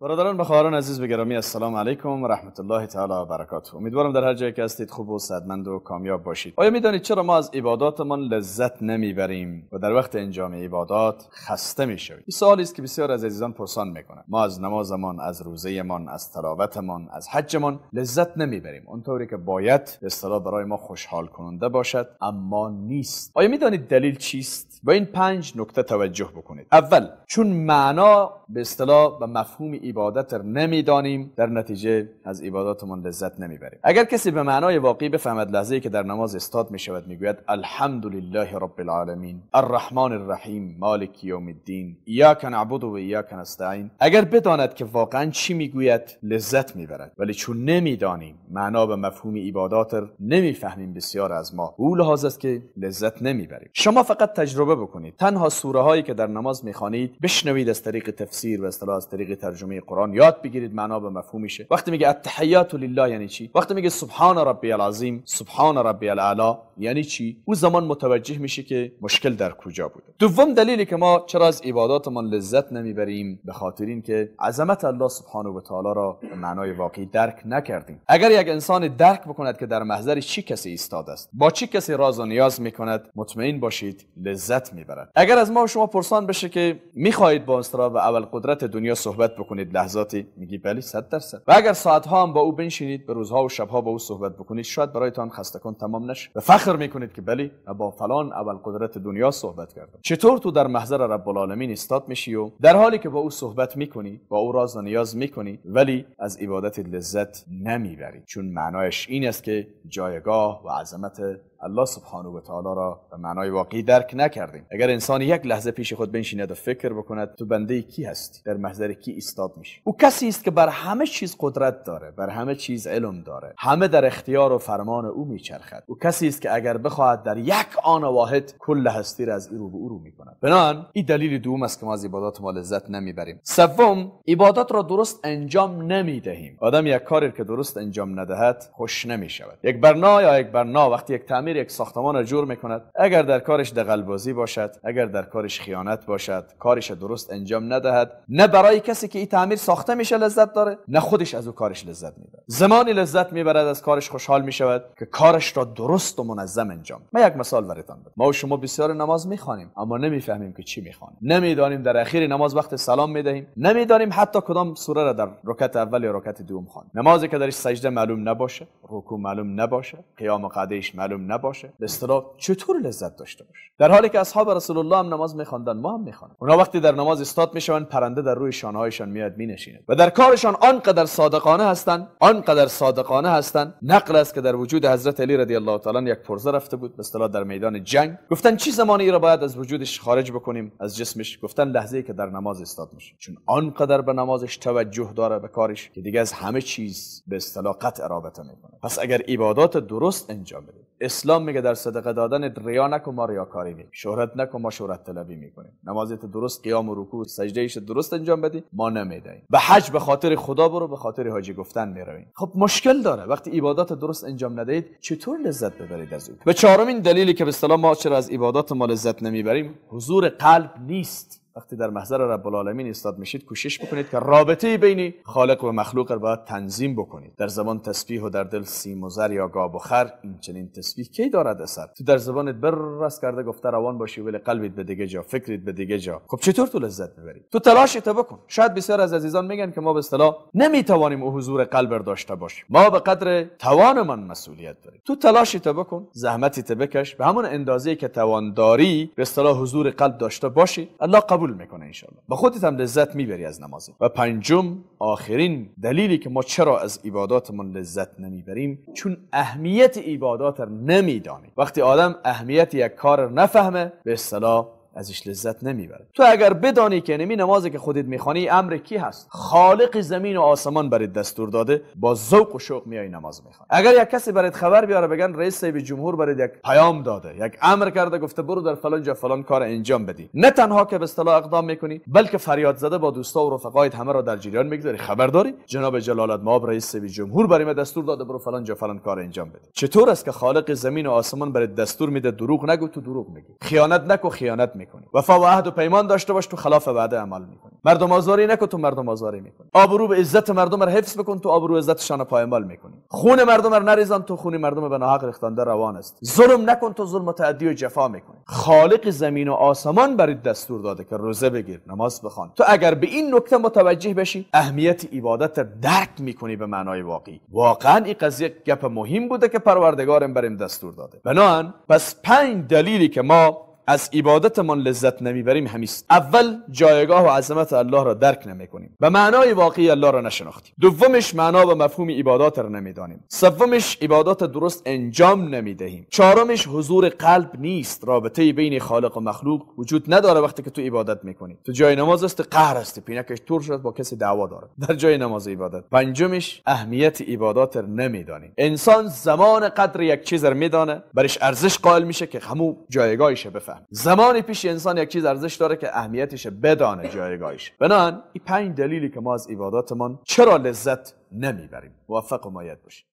برادران و خواهران عزیز به گرامی السلام علیکم و رحمت الله تعالی و برکاته امیدوارم در هر جایی که هستید خوب و صدمند و کامیاب باشید آیا میدانید چرا ما از عباداتمان لذت نمیبریم و در وقت انجام عبادات خسته میشویم این سوالی است که بسیار از عزیزان پرسان میکنند ما از نمازمان از روزهمان از تلاوتمان از حجمان لذت نمیبریم اونطوری که باید اصطلاح برای ما خوشحال کننده باشد اما نیست آیا میدانید دلیل چیست با این پنج نکته توجه بکنید اول چون معنا به اصطلاح و مفهوم عبادت نمیدانیم در نتیجه از عباداتمون لذت نمیبریم اگر کسی به معنای واقعی بفهمد لحظه که در نماز استاد می شود میگوید الحمد لله رب العالمین الرحمن الرحیم مالک یوم الدین ایاک نعبد و ایاک نستعین اگر بداند که واقعا چی میگوید لذت میبرد ولی چون نمیدانیم معنا به مفهوم عبادات نمیفهمیم بسیار از ما او لحاظ است که لذت نمیبریم شما فقط تجربه بکنید تنها سوره هایی که در نماز میخوانید بشنوید از طریق تفسیر و از طریق ترجمه قرآن یاد بگیرید معنا به میشه وقتی میگه التحیات لله یعنی چی وقتی میگه سبحان ربی العظیم سبحان ربی الاعلا یعنی چی او زمان متوجه میشه که مشکل در کجا بوده دوم دلیلی که ما چرا از عباداتمان لذت نمیبریم به خاطر اینکه که عظمت الله سبحانه و تعالی را به معنای واقعی درک نکردیم اگر یک انسان درک بکند که در محضر چی کسی ایستاد است با چی کسی راز و نیاز میکند مطمئن باشید لذت میبرد اگر از ما و شما پرسان بشه که میخواهید با اسرا و اول قدرت دنیا صحبت بکنید لحظاتی میگی بلی 100 درصد و اگر ساعت ها هم با او بنشینید به روزها و شب ها با او صحبت بکنید شاید برایتان خسته کن تمام نشه و فخر میکنید که بلی با فلان اول قدرت دنیا صحبت کردم چطور تو در محضر رب العالمین استاد میشی و در حالی که با او صحبت میکنی با او راز نیاز میکنی ولی از عبادت لذت نمیبری چون معنایش این است که جایگاه و عظمت الله سبحانه و تعالی را به معنای واقعی درک نکردیم اگر انسان یک لحظه پیش خود بنشیند و فکر بکند تو بنده کی هستی در محضر کی ایستاد میشی او کسی است که بر همه چیز قدرت داره بر همه چیز علم داره همه در اختیار و فرمان او میچرخد او کسی است که اگر بخواهد در یک آن واحد کل هستی را از او به او رو میکند بنان این دلیل دوم است که ما از عبادات ما لذت نمیبریم سوم عبادات را درست انجام نمیدهیم آدم یک کاری که درست انجام ندهد خوش نمیشود یک برنا یا یک برنا وقتی یک تعمیر یک ساختمان را جور میکند اگر در کارش بازی باشد اگر در کارش خیانت باشد کارش درست انجام ندهد نه برای کسی که این تعمیر ساخته میشه لذت داره نه خودش از او کارش لذت میبره. زمانی لذت میبرد از کارش خوشحال میشود که کارش را درست و منظم انجام من یک مثال براتان بدم ما و شما بسیار نماز میخوانیم اما نمیفهمیم که چی میخوانیم نمیدانیم در اخیر نماز وقت سلام میدهیم نمیدانیم حتی کدام سوره را در رکعت اول یا رکعت دوم خوانیم نمازی که درش سجده معلوم نباشه رکوع معلوم نباشه قیام و قعدهش معلوم نباشه نباشه به اصطلاح چطور لذت داشته باشه در حالی که اصحاب رسول الله هم نماز میخواندن ما هم میخوانیم اونها وقتی در نماز استاد میشوند پرنده در روی شانهایشان میاد مینشیند و در کارشان آنقدر صادقانه هستند آنقدر صادقانه هستند نقل است که در وجود حضرت علی رضی الله تعالی یک پرزه رفته بود به اصطلاح در میدان جنگ گفتن چی زمانی را باید از وجودش خارج بکنیم از جسمش گفتن لحظه ای که در نماز استاد میشه چون آنقدر به نمازش توجه داره به کارش که دیگه از همه چیز به اصطلاح قطع رابطه میکنه پس اگر عبادات درست انجام بدید اسلام میگه در صدقه دادن ریا نکن ما ریاکاری میکنیم شهرت نکن ما شهرت طلبی میکنیم نمازیت درست قیام و رکوع سجده ایش درست انجام بدی ما نمیدهیم به حج به خاطر خدا برو به خاطر حاجی گفتن میرویم خب مشکل داره وقتی عبادات درست انجام ندهید چطور لذت ببرید از اون به چهارمین دلیلی که به سلام ما چرا از عبادات ما لذت نمیبریم حضور قلب نیست وقتی در محضر رب العالمین استاد میشید کوشش بکنید که رابطه بین خالق و مخلوق را باید تنظیم بکنید در زبان تسبیح و در دل سیم و زر یا گاب و خر این چنین تسبیح کی دارد اثر تو در زبانت رس کرده گفته روان باشی ولی قلبت به دیگه جا فکرت به دیگه جا خب چطور تو لذت میبری تو تلاش تو بکن شاید بسیار از عزیزان میگن که ما به اصطلاح نمیتوانیم او حضور قلب را داشته باشیم ما به قدر توانمان مسئولیت داریم تو تلاش تو بکن زحمتی تو بکش به همون اندازه که توانداری به اصطلاح حضور قلب داشته باشی الله قبول قبول میکنه به خودت هم لذت میبری از نماز و پنجم آخرین دلیلی که ما چرا از عباداتمون لذت نمیبریم چون اهمیت عبادات نمیدانیم وقتی آدم اهمیت یک کار نفهمه به اصطلاح ازش لذت نمیبره تو اگر بدانی که نمی نمازی که خودت میخوانی امر کی هست خالق زمین و آسمان برات دستور داده با ذوق و شوق میای نماز میخوان اگر یک کسی برات خبر بیاره بگن رئیس جمهور برات یک پیام داده یک امر کرده گفته برو در فلان جا فلان کار انجام بدی نه تنها که به اصطلاح اقدام میکنی بلکه فریاد زده با دوستا و رفقایت همه را در جریان میگذاری خبر داری جناب جلالت ماب رئیس جمهور برای ما دستور داده برو فلان جا فلان کار انجام بده چطور است که خالق زمین و آسمان برات دستور میده دروغ نگو تو دروغ میگی خیانت نکو خیانت میکن میکنی وفا و عهد و پیمان داشته باش تو خلاف وعده عمل میکنی مردم آزاری نکن تو مردم آزاری میکنی آبرو به عزت مردم رو حفظ بکن تو آبرو عزتشان پایمال میکنی خون مردم رو نریزان تو خون مردم به ناحق ریختنده روان است ظلم نکن تو ظلم و تعدی و جفا میکنی خالق زمین و آسمان برید دستور داده که روزه بگیر نماز بخوان تو اگر به این نکته متوجه بشی اهمیت عبادت را درک میکنی به معنای واقعی واقعا این قضیه گپ مهم بوده که پروردگارم بریم دستور داده بنان پس پنج دلیلی که ما از عبادتمان لذت نمیبریم همیست اول جایگاه و عظمت الله را درک نمیکنیم و معنای واقعی الله را نشناختیم دومش معنا و مفهوم عبادات را نمیدانیم سومش عبادات درست انجام نمیدهیم چهارمش حضور قلب نیست رابطه بین خالق و مخلوق وجود نداره وقتی که تو عبادت میکنی تو جای نماز است قهر است پینکش تور شد با کسی دعوا داره در جای نماز عبادت پنجمش اهمیت عبادات را نمیدانیم انسان زمان قدر یک چیز را میدانه برش ارزش قائل میشه که همو جایگاهش بفهم زمانی پیش انسان یک چیز ارزش داره که اهمیتش بدانه جایگاهش بنان این پنج دلیلی که ما از عباداتمان چرا لذت نمیبریم موفق و مایت باشیم